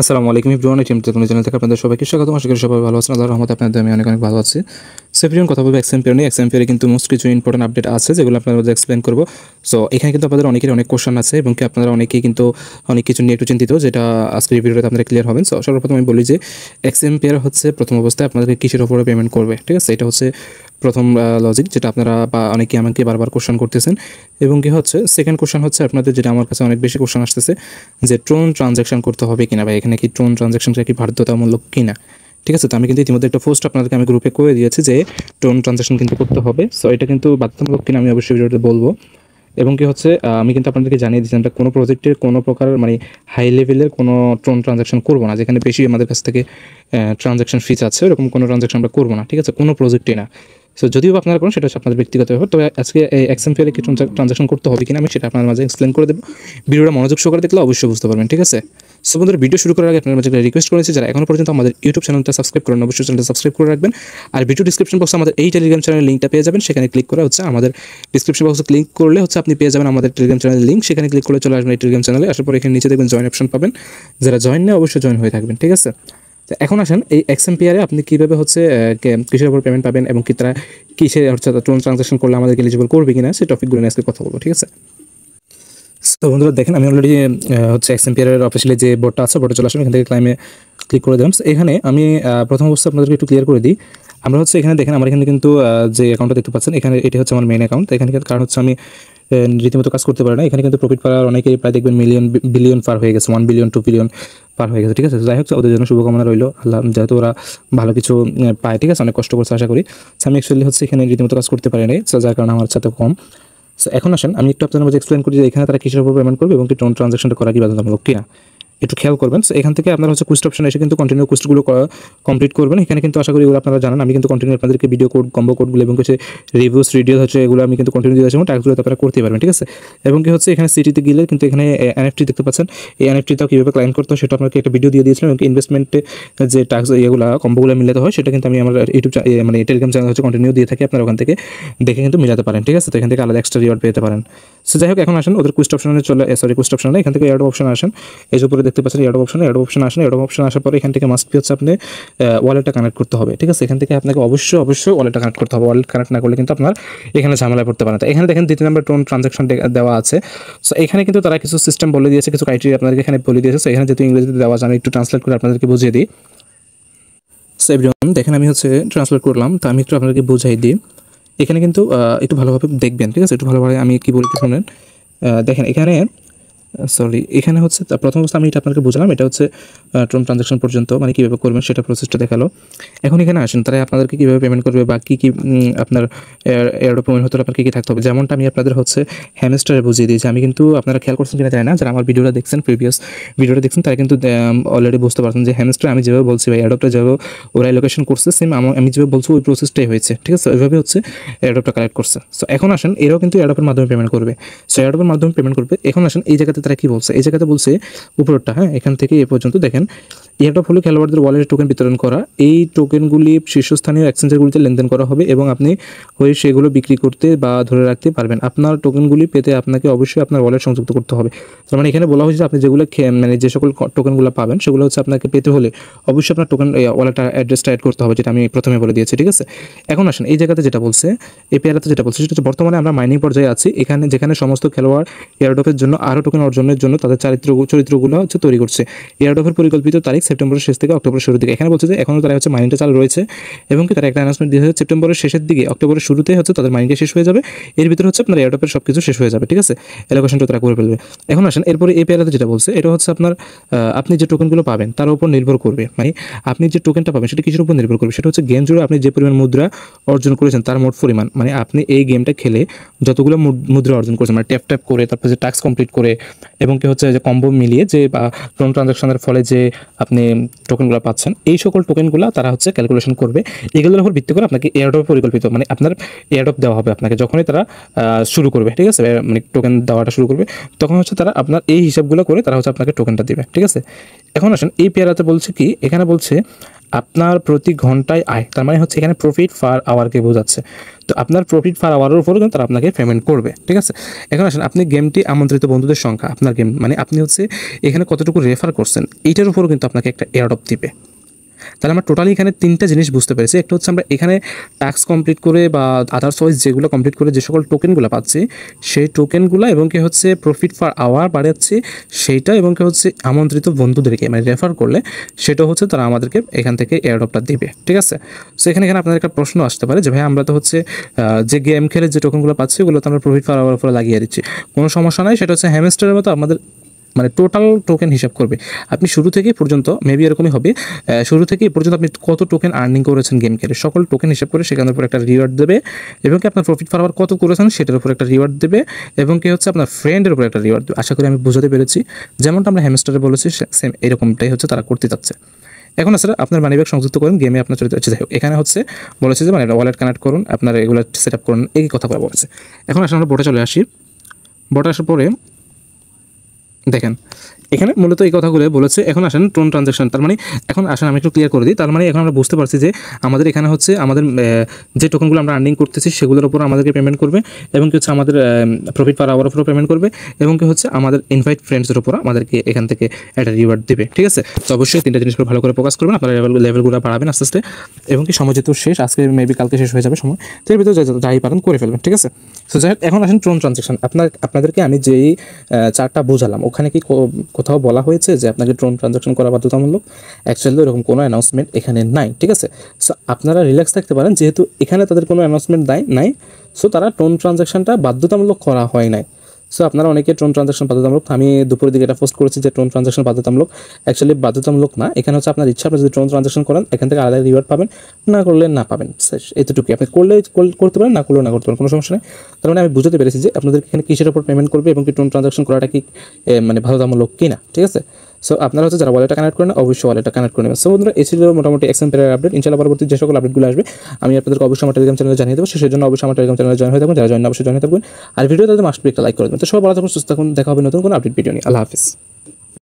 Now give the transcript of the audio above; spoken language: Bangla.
আসসালামু আলাইকুম ইব্রুয়ান টিম টেকনো চ্যানেল থেকে আপনাদের সবাইকে স্বাগত আশা করি সবাই ভালো আছেন আল্লাহর রহমতে আপনাদের আমি অনেক অনেক ভালো আছি সেপ্রিয়ন কথা বলবো এক্সাম্পিয়ার নিয়ে পেয়ারে কিন্তু মোস্ট কিছু ইম্পর্টেন্ট আপডেট আছে যেগুলো আপনাদের এক্সপ্লেন করবো সো এখানে কিন্তু আপনাদের অনেকের অনেক কোশ্চেন আছে এবং কি আপনারা অনেকেই কিন্তু অনেক কিছু নিয়ে একটু চিন্তিত যেটা আজকের ভিডিওতে আপনারা ক্লিয়ার হবেন সো সর্বপ্রথম আমি বলি যে পেয়ার হচ্ছে প্রথম অবস্থায় আপনাদেরকে কিসের ওপরে পেমেন্ট করবে ঠিক আছে এটা হচ্ছে প্রথম লজিক যেটা আপনারা বা অনেকে আমাকে বারবার কোশ্চেন করতেছেন এবং কি হচ্ছে সেকেন্ড কোশ্চেন হচ্ছে আপনাদের যেটা আমার কাছে অনেক বেশি কোশ্চেন আসতেছে যে ট্রোন ট্রানজ্যাকশন করতে হবে কিনা বা এখানে কি ট্রোন ট্রানজ্যাকশনটা কি বাধ্যতামূলক কিনা ঠিক আছে তো আমি কিন্তু ইতিমধ্যে একটা পোস্ট আপনাদেরকে আমি গ্রুপে করে দিয়েছি যে ট্রোন ট্রানজ্যাকশন কিন্তু করতে হবে সো এটা কিন্তু বাধ্যতামূলক কিনা আমি অবশ্যই ভিডিওটা বলবো এবং কি হচ্ছে আমি কিন্তু আপনাদেরকে জানিয়ে দিচ্ছি আমরা কোনো প্রজেক্টের কোনো প্রকার মানে হাই লেভেলের কোনো ট্রোন ট্রানজ্যাকশন করবো না যেখানে বেশি আমাদের কাছ থেকে ট্রানজ্যাকশন ফিজ আছে এরকম কোনো ট্রানজ্যাকশন আমরা করবো না ঠিক আছে কোনো প্রজেক্টই না সো যদিও আপনারা করেন সেটা আপনার ব্যক্তিগত ব্যাপার তবে আজকে এই অ্যাকশন ফেয়ারে কি ট্রানজাকশন করতে হবে কিনা আমি সেটা আপনার মাঝে এক্সপ্লেন করে দেবো ভিডিওটা মনোযোগ সহকারে দেখলে অবশ্যই বুঝতে পারবেন ঠিক আছে সো বন্ধুরা ভিডিও শুরু করার আগে আপনার মাঝে রিকোয়েস্ট করেছি যারা এখন পর্যন্ত আমাদের ইউটিউব চ্যানেলটা সাবস্ক্রাইব করেন অবশ্যই চ্যানেলটা সাবস্ক্রাইব করে রাখবেন আর ভিডিও ডিসক্রিপশন বক্সে আমাদের এই টেলিগ্রাম চ্যানেলের লিঙ্কটা পেয়ে যাবেন সেখানে ক্লিক করে হচ্ছে আমাদের ডিসক্রিপশন বক্সে ক্লিক করলে হচ্ছে আপনি পেয়ে যাবেন আমাদের টেলিগ্রাম চ্যানেলের লিঙ্ক সেখানে ক্লিক করে চলে আসবেন এই টেলিগ্রাম চ্যানেলে আসার পর এখানে নিচে দেখবেন জয়েন অপশন পাবেন যারা জয়েন নেয় অবশ্যই জয়েন হয়ে থাকবেন ঠিক আছে তো এখন আসেন এই এক্সএমপিআরে আপনি কীভাবে হচ্ছে কিসের উপর পেমেন্ট পাবেন এবং কি তারা কীসের হচ্ছে টোন ট্রানজাকশন করলে আমাদেরকে এলিজিবল করবে কিনা সেই টপিকগুলো নিয়ে আজকে কথা বলবো ঠিক আছে তো বন্ধুরা দেখেন আমি অলরেডি হচ্ছে এক্সএমপিআরের অফিসিয়ালি যে বোর্ডটা আছে বোর্ডে চলে আসলাম এখান থেকে ক্লাইমে ক্লিক করে দিলাম এখানে আমি প্রথম অবস্থা আপনাদেরকে একটু ক্লিয়ার করে দিই আমরা হচ্ছে এখানে দেখেন আমার এখানে কিন্তু যে অ্যাকাউন্টটা দেখতে পাচ্ছেন এখানে এটি হচ্ছে আমার মেন অ্যাকাউন্ট এখানে কারণ হচ্ছে আমি রীতিমতো কাজ করতে পারে না এখানে কিন্তু প্রফিট পাওয়ার অনেকেই প্রায় দেখবেন মিলিয়ন বিলিয়ন পার হয়ে গেছে ওয়ান বিলিয়ন টু বিলিয়ন পার হয়ে গেছে ঠিক আছে যাই হোক ওদের জন্য শুভকামনা রইল আল্লাহ যেহেতু ওরা ভালো কিছু পায় ঠিক আছে অনেক কষ্ট করছে আশা করি আমি অ্যাকচুয়ালি হচ্ছে এখানে রীতিমতো কাজ করতে পারি নাই যার কারণে আমার সাথে কম সো এখন আসেন আমি একটু আপনার মধ্যে এক্সপ্লেন করি যে এখানে তারা কিসের উপর পেমেন্ট করবে এবং কি ট্রানজাকশনটা করা কি বাধ্যতামূলক কিনা একটু খেয়াল করবেন সো এখান থেকে আপনারা হচ্ছে কুইস্ট অপশন এসে কিন্তু কন্টিনিউ কুইস্টগুলো কমপ্লিট করবেন এখানে কিন্তু আশা করি এগুলো আপনারা জানান আমি কিন্তু কন্টিনিউ আপনাদেরকে ভিডিও কোড কম্বো কোডগুলো এবং কিছু রিভিউস রিডিও হচ্ছে এগুলো আমি কিন্তু কন্টিনিউ দিয়ে আসবো আপনারা করতে পারবেন ঠিক আছে এবং কি হচ্ছে এখানে সিটিতে গেলে কিন্তু এখানে এনএফটি দেখতে পাচ্ছেন এই এনএফটিটাও কীভাবে ক্লাইম করতে হয় সেটা আপনাকে একটা ভিডিও দিয়ে দিয়েছিলাম এবং ইনভেস্টমেন্টে যে টাস্ক ইয়েগুলো কম্বোগুলো মিলাতে হয় সেটা কিন্তু আমি আমার ইউটিউব মানে টেলিগ্রাম চ্যানেল হচ্ছে কন্টিনিউ দিয়ে থাকি আপনারা ওখান থেকে দেখে কিন্তু মিলাতে পারেন ঠিক আছে তো এখান থেকে আলাদা এক্সট্রা রিওয়ার্ড পেতে পারেন সো যাই হোক এখন আসেন ওদের কুইস্ট অপশনে চলে সরি কুইস্ট অপশনে এখান থেকে এয়ার অপশন আসেন এই উপরে দেখতে পাচ্ছেন অ্যাডব অপশন অ্যাডব অপশন আসেন অ্যাডব অপশন আসার পরে এখান থেকে মাস্ট হচ্ছে আপনি ওয়ালেটটা কানেক্ট করতে হবে ঠিক আছে এখান থেকে আপনাকে অবশ্যই অবশ্যই ওয়ালেটটা কানেক্ট করতে হবে ওয়ালেট কানেক্ট না করলে কিন্তু আপনার এখানে ঝামেলায় পড়তে পারে না এখানে দেখেন দ্বিতীয় নাম্বার টোন ট্রানজাকশন দেওয়া আছে সো এখানে কিন্তু তারা কিছু সিস্টেম বলে দিয়েছে কিছু ক্রাইটেরিয়া আপনাদেরকে এখানে বলে দিয়েছে সো এখানে যেহেতু ইংরেজিতে দেওয়া আছে আমি একটু ট্রান্সলেট করে আপনাদেরকে বুঝিয়ে দিই সো এভরিওয়ান দেখেন আমি হচ্ছে ট্রান্সলেট করলাম তো আমি একটু আপনাদেরকে বুঝাই দিই এখানে কিন্তু একটু ভালোভাবে দেখবেন ঠিক আছে একটু ভালোভাবে আমি কি বলতে শুনেন দেখেন এখানে সরি এখানে হচ্ছে প্রথম অবস্থা আমি এটা আপনাকে বুঝলাম এটা হচ্ছে ট্রম ট্রানজাকশন পর্যন্ত মানে কীভাবে করবেন সেটা প্রসেসটা দেখালো এখন এখানে আসেন তারা আপনাদেরকে কীভাবে পেমেন্ট করবে বা কী কী আপনার এয়ারডো পেমেন্ট হতে আপনার কী কী থাকতে হবে যেমনটা আমি আপনাদের হচ্ছে হ্যামেস্টারে বুঝিয়ে দিয়েছি আমি কিন্তু আপনারা খেয়াল করছেন কিনা জানি না যারা আমার ভিডিওটা দেখছেন প্রিভিয়াস ভিডিওটা দেখছেন তারা কিন্তু অলরেডি বুঝতে পারছেন যে হ্যামেস্টার আমি যেভাবে বলছি বা এয়ারডোপটা যেভাবে ওরা লোকেশন করছে সেম আমি যেভাবে বলছি ওই প্রসেসটাই হয়েছে ঠিক আছে ওইভাবে হচ্ছে এয়ারডোপটা কালেক্ট করছে সো এখন আসেন এরাও কিন্তু এয়ারডোপের মাধ্যমে পেমেন্ট করবে সো এয়ারডোপের মাধ্যমে পেমেন্ট করবে এখন আসেন এই জায়গাতে তারা কী বলছে এই জায়গাতে বলছে উপরেরটা হ্যাঁ এখান থেকে এ পর্যন্ত দেখেন ইয়ারটপ ফলে খেলোয়াড়দের ওয়ালেট টোকেন বিতরণ করা এই টোকেনগুলি শীর্ষস্থানীয় এক্সচেঞ্জারগুলিতে লেনদেন করা হবে এবং আপনি হয়ে সেগুলো বিক্রি করতে বা ধরে রাখতে পারবেন আপনার টোকেনগুলি পেতে আপনাকে অবশ্যই আপনার ওয়ালেট সংযুক্ত করতে হবে তার মানে এখানে বলা হয়েছে আপনি যেগুলো মানে যে সকল টোকেনগুলো পাবেন সেগুলো হচ্ছে আপনাকে পেতে হলে অবশ্যই আপনার টোকেন ওয়ালেট অ্যাড্রেসটা অ্যাড করতে হবে যেটা আমি প্রথমে বলে দিয়েছি ঠিক আছে এখন আসেন এই জায়গাতে যেটা বলছে এই পেয়ারাতে যেটা বলছে সেটা হচ্ছে বর্তমানে আমরা মাইনিং পর্যায়ে আছি এখানে যেখানে সমস্ত খেলোয়াড় এয়ারডপের জন্য আরও টোকেন অর্জন অর্জনের জন্য তাদের চারিত্র চরিত্রগুলো হচ্ছে তৈরি করছে এয়ারডফের পরিকল্পিত তারিখ সেপ্টেম্বরের শেষ থেকে অক্টোবরের শুরু দিকে এখানে বলছে যে এখনও তারা হচ্ছে মাইনিংটা চালু রয়েছে এবং কি তারা একটা অ্যানাউন্সমেন্ট দিয়েছে সেপ্টেম্বরের শেষের দিকে অক্টোবরের শুরুতে হচ্ছে তাদের মাইনিংটা শেষ হয়ে যাবে এর ভিতরে হচ্ছে আপনার এয়ারডফের সব কিছু শেষ হয়ে যাবে ঠিক আছে অ্যালোকেশনটা তারা করে ফেলবে এখন আসেন এরপরে এই পেয়ারাতে যেটা বলছে এটা হচ্ছে আপনার আপনি যে টোকেনগুলো পাবেন তার উপর নির্ভর করবে মানে আপনি যে টোকেনটা পাবেন সেটা কিছুর উপর নির্ভর করবে সেটা হচ্ছে গেম জুড়ে আপনি যে পরিমাণ মুদ্রা অর্জন করেছেন তার মোট পরিমাণ মানে আপনি এই গেমটা খেলে যতগুলো মুদ্রা অর্জন করেছেন মানে ট্যাপ ট্যাপ করে তারপর যে টাস্ক কমপ্লিট করে এবং কি হচ্ছে যে কম্বো মিলিয়ে যে লোন ট্রানজাকশনের ফলে যে আপনি টোকেনগুলো পাচ্ছেন এই সকল টোকেনগুলো তারা হচ্ছে ক্যালকুলেশন করবে এগুলোর উপর ভিত্তি করে আপনাকে এয়ারড্রপ পরিকল্পিত মানে আপনার এয়ারড্রপ দেওয়া হবে আপনাকে যখনই তারা শুরু করবে ঠিক আছে মানে টোকেন দেওয়াটা শুরু করবে তখন হচ্ছে তারা আপনার এই হিসাবগুলো করে তারা হচ্ছে আপনাকে টোকেনটা দেবে ঠিক আছে এখন আসেন এই পেয়ারাতে বলছে কি এখানে বলছে আপনার প্রতি ঘন্টায় আয় তার মানে হচ্ছে এখানে প্রফিট ফার আওয়ারকে বোঝাচ্ছে তো আপনার প্রফিট ফার আওয়ারের উপর কিন্তু তারা আপনাকে পেমেন্ট করবে ঠিক আছে এখন আসেন আপনি গেমটি আমন্ত্রিত বন্ধুদের সংখ্যা আপনার গেম মানে আপনি হচ্ছে এখানে কতটুকু রেফার করছেন এইটার উপরও কিন্তু আপনাকে একটা এয়ারডপ দিবে তাহলে আমরা টোটালি এখানে তিনটা জিনিস বুঝতে পেরেছি একটা হচ্ছে আমরা এখানে ট্যাক্স কমপ্লিট করে বা আদার্স ওয়াইজ যেগুলো কমপ্লিট করে যে সকল টোকেনগুলো পাচ্ছি সেই টোকেনগুলো এবং কি হচ্ছে প্রফিট ফার আওয়ার বাড়াচ্ছি সেইটা এবং কি হচ্ছে আমন্ত্রিত বন্ধুদেরকে মানে রেফার করলে সেটা হচ্ছে তারা আমাদেরকে এখান থেকে এয়ারডপটা দেবে ঠিক আছে সো এখানে এখানে আপনাদের একটা প্রশ্ন আসতে পারে যে ভাই আমরা তো হচ্ছে যে গেম খেলে যে টোকেনগুলো পাচ্ছি ওগুলো তো আমরা প্রফিট ফার আওয়ার ফলে লাগিয়ে দিচ্ছি কোনো সমস্যা নাই সেটা হচ্ছে হ্যামেস্টারের মতো আমাদের মানে টোটাল টোকেন হিসাব করবে আপনি শুরু থেকে পর্যন্ত মেবি এরকমই হবে শুরু থেকে পর্যন্ত আপনি কত টোকেন আর্নিং করেছেন গেম খেলে সকল টোকেন হিসাব করে সেখানের উপর একটা রিওয়ার্ড দেবে এবং কি আপনার প্রফিট ফার কত করেছেন সেটার উপর একটা রিওয়ার্ড দেবে এবং কি হচ্ছে আপনার ফ্রেন্ডের উপর একটা রিওয়ার্ড দেবে আশা করি আমি বুঝতে পেরেছি যেমনটা আমরা হ্যামস্টারে বলেছি সেম এরকমটাই হচ্ছে তারা করতে চাচ্ছে এখন আসলে আপনার মানি ব্যাগ সংযুক্ত করুন গেমে আপনার চরিত্র হচ্ছে এখানে হচ্ছে বলেছে যে মানে ওয়ালেট কানেক্ট করুন আপনার এগুলো সেট আপ করুন এই কথা বলা বলেছে এখন আসলে আমরা বোটে চলে আসি বোটে আসার পরে দেখেন এখানে মূলত এই কথাগুলো বলেছে এখন আসেন টোন ট্রানজাকশন তার মানে এখন আসেন আমি একটু ক্লিয়ার করে দিই তার মানে এখন আমরা বুঝতে পারছি যে আমাদের এখানে হচ্ছে আমাদের যে টোকনগুলো আমরা আর্নিং করতেছি সেগুলোর উপর আমাদেরকে পেমেন্ট করবে এবং কি হচ্ছে আমাদের প্রফিট পার আওয়ার উপরও পেমেন্ট করবে এবং কি হচ্ছে আমাদের ইনভাইট ফ্রেন্ডসের উপর আমাদেরকে এখান থেকে একটা রিওয়ার্ড দেবে ঠিক আছে তো অবশ্যই তিনটা জিনিসগুলো ভালো করে প্রকাশ করবেন আপনারা লেভেল লেভেলগুলো বাড়াবেন আস্তে আস্তে এবং কি সময় যেহেতু শেষ আজকে মেবি কালকে শেষ হয়ে যাবে সময় তো এর ভিতরে যাই পারেন করে ফেলবেন ঠিক আছে সো যাই এখন আসেন টোন ট্রানজাকশন আপনার আপনাদেরকে আমি যেই চারটা বোঝালাম ওখানে কি কোথাও বলা হয়েছে যে আপনাকে ড্রোন ট্রানজাকশন করা বাধ্যতামূলক অ্যাকচুয়ালি এরকম কোনো অ্যানাউন্সমেন্ট এখানে নাই ঠিক আছে সো আপনারা রিল্যাক্স থাকতে পারেন যেহেতু এখানে তাদের কোনো অ্যানাউন্সমেন্ট দেয় নাই সো তারা ড্রোন ট্রানজাকশনটা বাধ্যতামূলক করা হয় নাই সো আপনারা অনেকে ট্রোন ট্রানজাকশন বাধ্যতামূলক আমি দুপুরের দিকে এটা পোস্ট করেছি যে ট্রোন ট্রানজাকশন বাধ্যতামূলক অ্যাকচুয়ালি বাধ্যতামূলক না এখানে হচ্ছে আপনার ইচ্ছা আপনি যদি ট্রোন ট্রানজাকশন করেন এখান থেকে আলাদা রিওয়ার্ড পাবেন না করলে না পাবেন এতটুকুই আপনি করলে করতে পারেন না করলেও না করতে পারেন কোনো সমস্যা নেই তার মানে আমি বুঝতে পেরেছি যে আপনাদের এখানে কিসের ওপর পেমেন্ট করবে এবং কি ট্রোন ট্রানজাকশন করাটা কি মানে বাধ্যতামূলক কিনা ঠিক আছে সো আপনারা হচ্ছে যারা ওয়ালেটা কানেক্ট করেন অবশ্যই ওয়ালেটা কানেক্ট করে নেবেন সো বন্ধুরা এই ছিল মোটামুটি এক্সাম আপডেট ইনশাল্লাহ পরবর্তী যে সকল আপডেটগুলো আসবে আমি আপনাদেরকে অবশ্যই আমার টেলিগ্রাম চ্যানেলে জানিয়ে দেবো সেই জন্য অবশ্যই আমার টেলিগ্রাম চ্যানেলে জয়েন হয়ে থাকবেন যারা জয়েন অবশ্যই জয়েন থাকবেন আর ভিডিও তাদের মাস্ট একটা লাইক করে দেবেন তো সব ভালো থাকুন সুস্থ থাকুন দেখা হবে নতুন কোনো আপডেট ভিডিও নিয়ে আল্লাহ হাফিজ